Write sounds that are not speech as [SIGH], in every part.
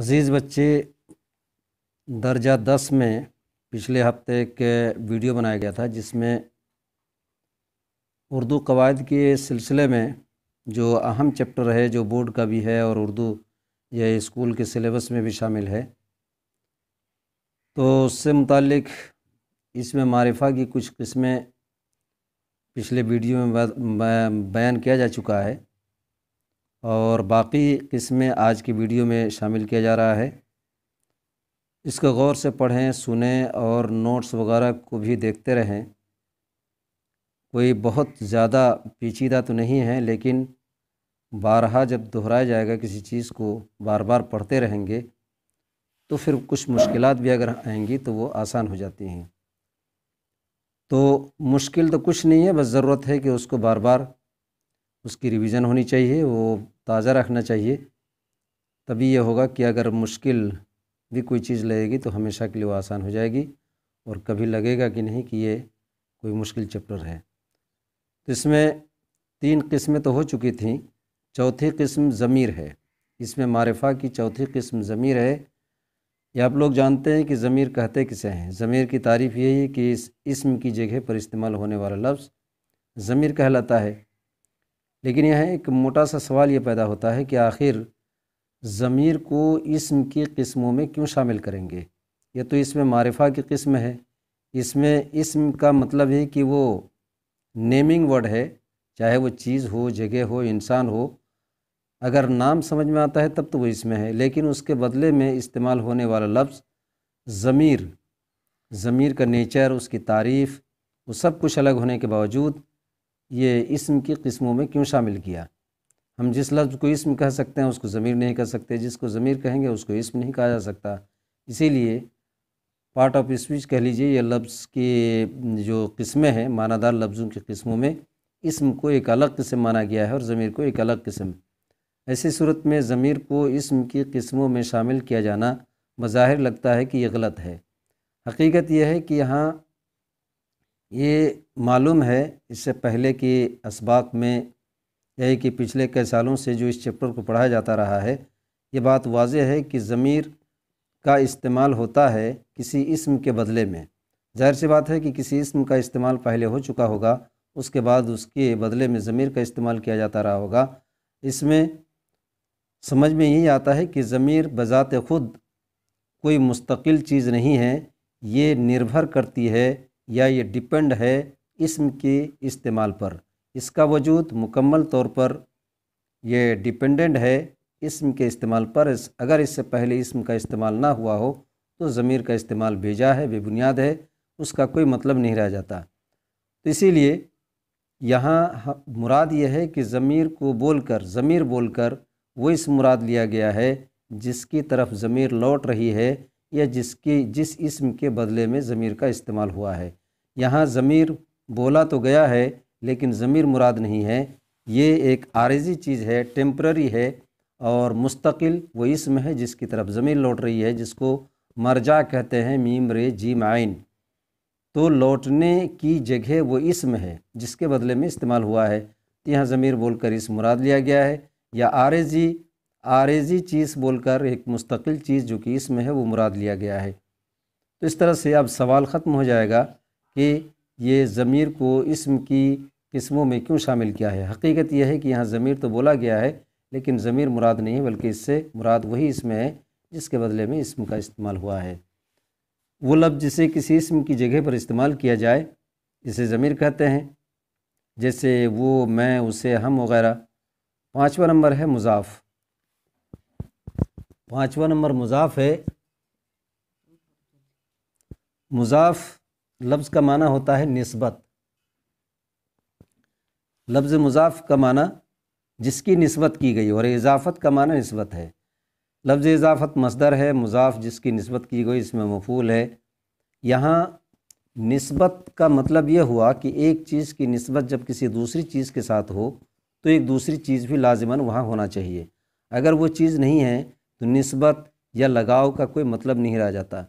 अज़ीज़ बच्चे दर्जा दस में पिछले हफ्ते एक वीडियो बनाया गया था जिसमें उर्दू कवायद के सिलसिले में जो अहम चैप्टर है जो बोर्ड का भी है और उर्दू यह स्कूल के सिलेबस में भी शामिल है तो उससे मुतलक इसमें मारिफा की कुछ किस्में पिछले वीडियो में बयान किया जा चुका है और बाकी किस्में आज की वीडियो में शामिल किया जा रहा है इसको गौर से पढ़ें सुने और नोट्स वगैरह को भी देखते रहें कोई बहुत ज़्यादा पेचीदा तो नहीं है लेकिन बारहा जब दोहराया जाएगा किसी चीज़ को बार बार पढ़ते रहेंगे तो फिर कुछ मुश्किल भी अगर आएंगी तो वो आसान हो जाती हैं तो मुश्किल तो कुछ नहीं है बस ज़रूरत है कि उसको बार बार उसकी रिवीजन होनी चाहिए वो ताज़ा रखना चाहिए तभी यह होगा कि अगर मुश्किल भी कोई चीज़ लगेगी तो हमेशा के लिए वो आसान हो जाएगी और कभी लगेगा कि नहीं कि ये कोई मुश्किल चैप्टर है तो इसमें तीन किस्में तो हो चुकी थी चौथी किस्म ज़मीर है इसमें मारफ़ा की चौथी किस्म ज़मीर है ये आप लोग जानते हैं कि ज़मीर कहते किसे हैं ज़मीर की तारीफ़ यही है कि इस इसम की जगह पर इस्तेमाल होने वाला लफ्ज़ ज़मीर कहलाता है लेकिन यह एक मोटा सा सवाल ये पैदा होता है कि आखिर ज़मीर को इसम की किस्मों में क्यों शामिल करेंगे यह तो इसमें मारिफा की किस्म है इसमें इसम का मतलब है कि वो नेमिंग वर्ड है चाहे वो चीज़ हो जगह हो इंसान हो अगर नाम समझ में आता है तब तो वो इसमें है लेकिन उसके बदले में इस्तेमाल होने वाला लफ्ज़ ज़मीर ज़मीर का नेचर उसकी तारीफ़ वो सब कुछ अलग होने के बावजूद ये इसम की किस्मों में क्यों शामिल किया हम जिस लफ्ज़ को इसम कह सकते हैं उसको ज़मीर नहीं कह सकते जिसको ज़मीर कहेंगे उसको इसम नहीं कहा जा सकता इसीलिए पार्ट ऑफ स्पीच कह लीजिए यह लफ्ज़ के जो किस्में हैं मानादार लफ्ज़ों की किस्मों में इसम को एक अलग किस्म माना गया है और ज़मीर को एक अलग किस्म ऐसी सूरत में ज़मीर को इसम की किस्मों में शामिल किया जाना बज़ाहिर लगता है कि ये गलत है हकीकत यह है कि यहाँ ये मालूम है इससे पहले कि इसबाक में यही कि पिछले कई सालों से जो इस चैप्टर को पढ़ाया जाता रहा है ये बात वाज है कि ज़मीर का इस्तेमाल होता है किसी इसम के बदले में जाहिर सी बात है कि किसी इसम का इस्तेमाल पहले हो चुका होगा उसके बाद उसके बदले में ज़मीर का इस्तेमाल किया जाता रहा होगा इसमें समझ में यही आता है कि ज़मीर बज़ात ख़ुद कोई मुस्तकिल चीज़ नहीं है ये निर्भर करती है या ये डिपेंड है इसम के इस्तेमाल पर इसका वजूद मुकम्मल तौर पर यह डिपेंडेंट है इसम के इस्तेमाल पर अगर इससे पहले इसम का इस्तेमाल ना हुआ हो तो ज़मीर का इस्तेमाल भेजा है बेबुनियाद है उसका कोई मतलब नहीं रह जाता तो इसीलिए यहाँ मुराद यह है कि ज़मीर को बोलकर ज़मीर बोलकर वो इस मुराद लिया गया है जिसकी तरफ ज़मीर लौट रही है या जिसके जिस इसम के बदले में ज़मीर का इस्तेमाल हुआ है यहाँ ज़मीर बोला तो गया है लेकिन ज़मीर मुराद नहीं है ये एक आरजी चीज़ है टेम्प्ररी है और मुस्तकिल वो इसम है जिसकी तरफ ज़मीन लौट रही है जिसको मरजा कहते हैं मीम रे जी माइन तो लौटने की जगह वो इसम है जिसके बदले में इस्तेमाल हुआ है यहाँ ज़मीर बोलकर इस मुराद लिया गया है या आरजी आरेजी चीज़ बोलकर एक मुस्तकिल चीज़ जो कि इसमें है वो मुराद लिया गया है तो इस तरह से अब सवाल ख़त्म हो जाएगा कि ये ज़मीर को इसम की किस्मों में क्यों शामिल किया है हकीकत यह है कि यहाँ ज़मीर तो बोला गया है लेकिन ज़मीर मुराद नहीं है बल्कि इससे मुराद वही इसमें है जिसके बदले में इसम का इस्तेमाल हुआ है वो लफ्ज़ जिसे किसी इसम की जगह पर इस्तेमाल किया जाए इसे ज़मीर कहते हैं जैसे वो मैं उसे हम वगैरह पाँचवा नंबर है मुजाफ़ पाँचवा नंबर मुजाफ है मुजाफ लफ्ज़ का माना होता है नस्बत लफ्ज़ मुजाफ का माना जिसकी नस्बत की गई और इजाफ़त का माना नस्बत है लफ्ज़ इजाफ़त मसदर है मुजाफ जिसकी नस्बत की गई इसमें मफूल है यहाँ नस्बत का मतलब यह हुआ कि एक चीज़ की नस्बत जब किसी दूसरी चीज़ के साथ हो तो एक दूसरी चीज़ भी लाजमन वहाँ होना चाहिए अगर वो चीज़ नहीं है तो नस्बत या लगाव का कोई मतलब नहीं रह जाता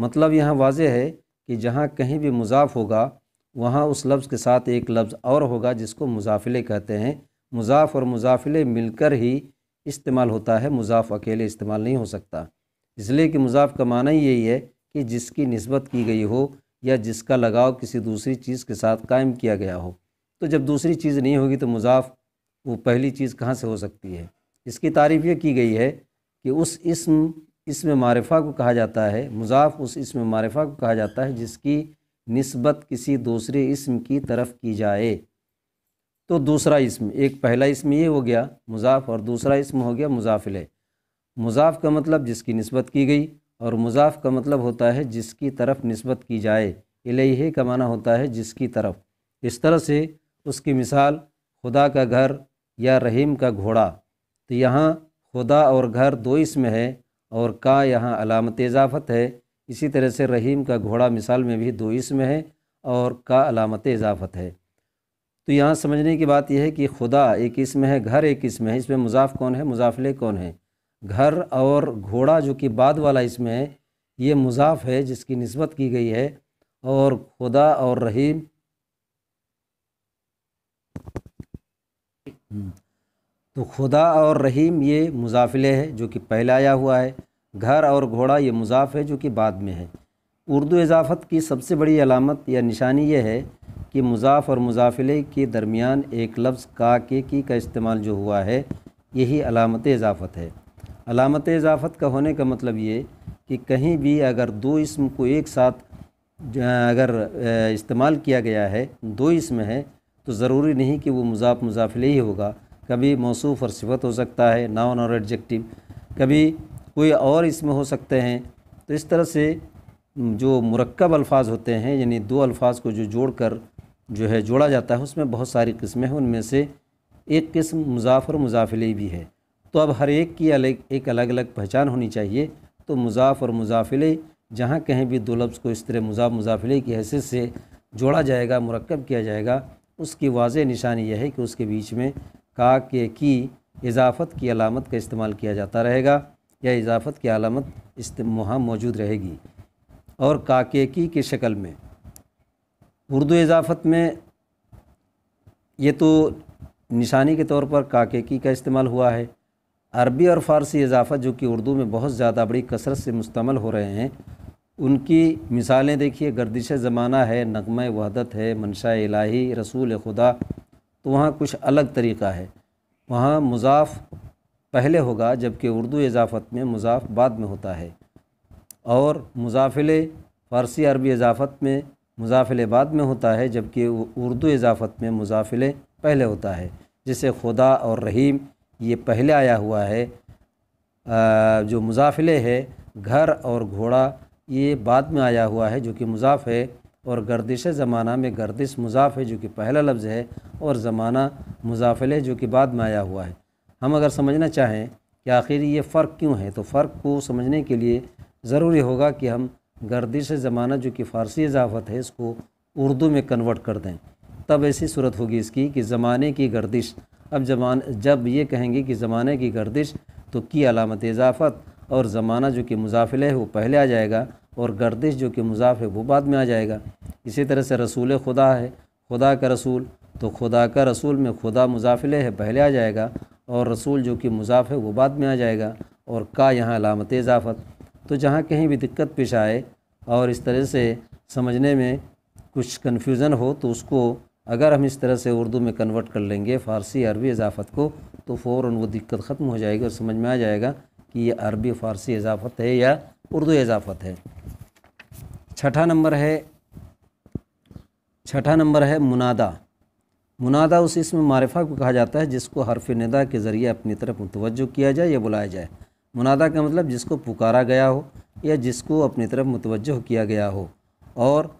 मतलब यहाँ वाज है कि जहाँ कहीं भी मुजाफ होगा वहाँ उस लफ्ज़ के साथ एक लफ्ज़ और होगा जिसको मुजाफिले कहते हैं मुजाफ और मुजाफिले मिलकर ही इस्तेमाल होता है मुजाफ अकेले इस्तेमाल नहीं हो सकता इसलिए कि मुजाफ का माना ही यही है कि जिसकी नस्बत की गई हो या जिसका लगाव किसी दूसरी चीज़ के साथ कायम किया गया हो तो जब दूसरी चीज़ नहीं होगी तो मुजाफ वो पहली चीज़ कहाँ से हो सकती है इसकी तारीफ ये की गई है कि उस इसम इसम मारफ़ा को कहा जाता है मुजाफ उस इसम मारफ़ा को कहा जाता है जिसकी नस्बत किसी दूसरे इसम की तरफ की जाए तो दूसरा इसम एक पहला इसम ये हो गया मुजाफ और दूसरा इसम हो गया मुजाफिल मुजाफ का मतलब जिसकी नस्बत की गई और मुजाफ का मतलब होता है जिसकी तरफ नस्बत की जाए इलेह का माना होता है जिसकी तरफ इस तरह से उसकी मिसाल खुदा का घर या रहीम का घोड़ा तो यहाँ खुदा और घर दो इसमें है और का यहाँ अलामत इजाफत है इसी तरह से रहीम का घोड़ा मिसाल में भी दो इसमें है और का अलामत इजाफत है तो यहाँ समझने की बात यह है कि खुदा एक इसमें है घर एक इसमें है इसमें मुजाफ कौन है मुजाफले कौन है घर और घोड़ा जो कि बाद वाला इसमें है ये मुजाफ है जिसकी नस्बत की गई है और खुदा और रहीम हम्म। तो खुदा और रहीम ये मुजाफिले है जो कि पहले आया हुआ है घर और घोड़ा ये मुजाफ है जो कि बाद में है उर्दू इजाफत की सबसे बड़ी अलामत या निशानी यह है कि मुजाफ और मुजाफिले के दरमियान एक लफ्ज़ का के की का इस्तेमाल जो हुआ है यही अलामत इजाफत है अलामत इजाफत का होने का मतलब ये कि कहीं भी अगर दो इसम को एक साथ अगर इस्तेमाल किया गया है दो इसम है तो ज़रूरी नहीं कि वो मुजाफ मुजाफिले ही होगा कभी मौसूफ़ और सिफत हो सकता है नाउन और एडजेक्टिव कभी कोई और इसमें हो सकते हैं तो इस तरह से जो मरकब अल्फाज होते हैं यानी दो अल्फाज को जो जोड़ कर जो है जोड़ा जाता है उसमें बहुत सारी किस्में हैं उनमें से एक किस्म मुजाफर मुजाफिली भी है तो अब हर एक की अलग एक अलग अलग पहचान होनी चाहिए तो मुजाफ़ और मुजाफिले जहाँ कहीं भी दो लफ्ज़ को इस तरह मुजाफ मुजाफिले की हैसियत से जोड़ा जाएगा मरकब किया जाएगा उसकी वाज निशानी यह है कि उसके बीच में का के की इजाफत की अलामत का इस्तेमाल किया जाता रहेगा या इजाफत की अलामत वहाँ मौजूद रहेगी और काकेकी की शक्ल में उर्दू इजाफत में ये तो निशानी के तौर पर काकेकी का इस्तेमाल हुआ है अरबी और फ़ारसी इजाफत जो कि उर्दू में बहुत ज़्यादा बड़ी कसरत से मुस्तमल हो रहे हैं उनकी मिसालें देखिए गर्दिश ज़माना है नगमा वहदत है मनशा इलाही रसूल खुदा तो वहाँ कुछ अलग तरीका है वहाँ मुजाफ़ पहले होगा जबकि उर्दू इजाफ़त में मुजाफ़ बाद में होता है और मुजाफिले फ़ारसी अरबी इजाफ़त में मुजाफिले बाद में होता है जबकि उर्दू इजाफ़त में मुजाफिले पहले होता है जैसे खुदा और रहीम ये पहले आया हुआ है जो मुजाफिले है घर और घोड़ा ये बाद में आया हुआ है जो कि मुजाफ है और गर्दिश ज़माना में गर्दिश मुजाफ है जो कि पहला लफ्ज़ है और ज़माना मुजाफिल है जो कि बाद में आया हुआ है हम अगर समझना चाहें कि आखिर ये फ़र्क क्यों है तो फ़र्क को समझने के लिए ज़रूरी होगा कि हम गर्दिश ज़माना जो कि फ़ारसी इजाफत है इसको उर्दू में कन्वर्ट कर दें तब ऐसी सूरत होगी इसकी कि ज़माने की गर्दिश अब जमान जब ये कहेंगे कि ज़माने की गर्दिश तो की अलामत इजाफत और ज़माना जो कि मुजाफिल है वो पहले आ जाएगा और गर्दिश जो कि मुजाफ है वो बाद में आ जाएगा इसी तरह से रसूल खुदा है खुदा का रसूल तो खुदा का रसूल में खुदा मुजाफिल है पहले आ जाएगा और रसूल जो कि मुजाफ है वो बाद में आ जाएगा और का यहाँ अलामत इजाफत तो जहाँ कहीं भी दिक्कत पेश आए और इस तरह से समझने में कुछ कन्फ्यूज़न हो तो उसको अगर हम इस तरह से उर्दू में कन्वर्ट कर लेंगे फ़ारसी अरबी इजाफत को तो फ़ौर वो दिक्कत ख़त्म हो जाएगी और समझ में आ जाएगा कि ये अरबी फ़ारसी इजाफत है या उर्दू इजाफत है छठा नंबर है छठा नंबर है मुनादा मुनादा उस इसमें मारफा को कहा जाता है जिसको हरफ नदा के ज़रिए अपनी तरफ मुतवजो किया जाए या बुलाया जाए मुनादा का मतलब जिसको पुकारा गया हो या जिसको अपनी तरफ मुतवजह किया गया हो और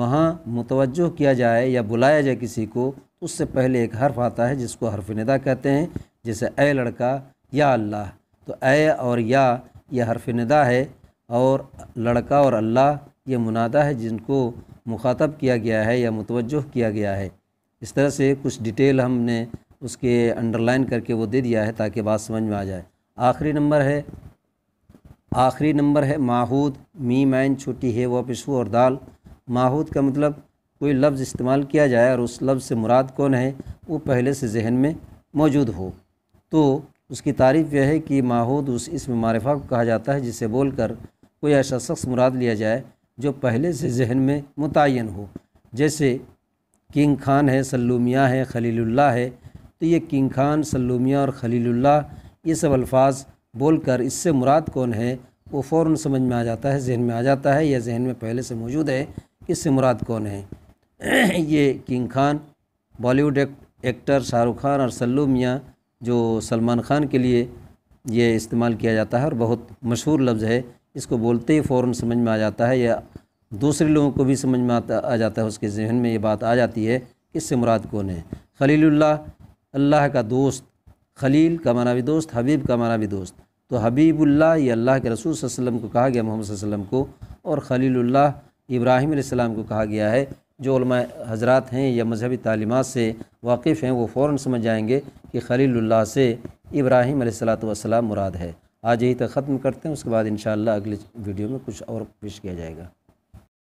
वहाँ मुतवजह किया जाए या बुलाया जाए किसी को उससे पहले एक हर्फ आता है जिसको हरफ नदा कहते हैं जैसे ए लड़का या अल्लाह तो ए और या यह हरफ नदा है और लड़का और अल्लाह ये मुनादा है जिनको मुखातब किया गया है या मुतवजह किया गया है इस तरह से कुछ डिटेल हमने उसके अंडरलाइन करके वो दे दिया है ताकि बात समझ में आ जाए आखिरी नंबर है आखिरी नंबर है माहूद मी मैन छोटी है व पिशु और दाल माहूद का मतलब कोई लफ्ज़ इस्तेमाल किया जाए और उस लफ्ज़ से मुराद कौन है वो पहले से जहन में मौजूद हो तो उसकी तारीफ़ यह है कि माहूद उस इसम मारफा को कहा जाता है जिसे बोल कर कोई ऐसा शख्स मुराद लिया जाए जो पहले से जहन में मुतन हो जैसे किंग खान है सल्लूमिया है खलीलुल्लाह है तो ये किंग खान सल्लूमिया और खलीलुल्लाह ये सब अल्फाज बोलकर इससे मुराद कौन है वो फ़ौर समझ में आ जाता है जहन में आ जाता है या जहन में पहले से मौजूद है इससे मुराद कौन है [CLEARS THROAT] ये king Khan Bollywood actor Shahrukh Khan और सल्लू मियाँ जो सलमान खान के लिए ये इस्तेमाल किया जाता है और बहुत मशहूर लफ्ज़ है इसको बोलते ही फ़ौर समझ में आ जाता है या दूसरे लोगों को भी समझ में आता आ जाता है उसके जहन में ये बात आ जाती है कि इससे मुराद कौन है खलील्ला अल्लाह का दोस्त खलील का माना भी दोस्त हबीब का माना भी दोस्त तो हबीबुल्लाह ये अल्लाह के रसूल वसलम को कहा गया मोहम्मद वसलम को और खलील्ला इब्राहिम को कहा गया है जो हजरात हैं या मजहबी तलीमत से वाकिफ़ हैं वो फ़ौर समझ जाएँगे कि खलील से इब्राहिम सलात मुराद है आज यही तक तो ख़त्म करते हैं उसके बाद इन अगले वीडियो में कुछ और पेश किया जाएगा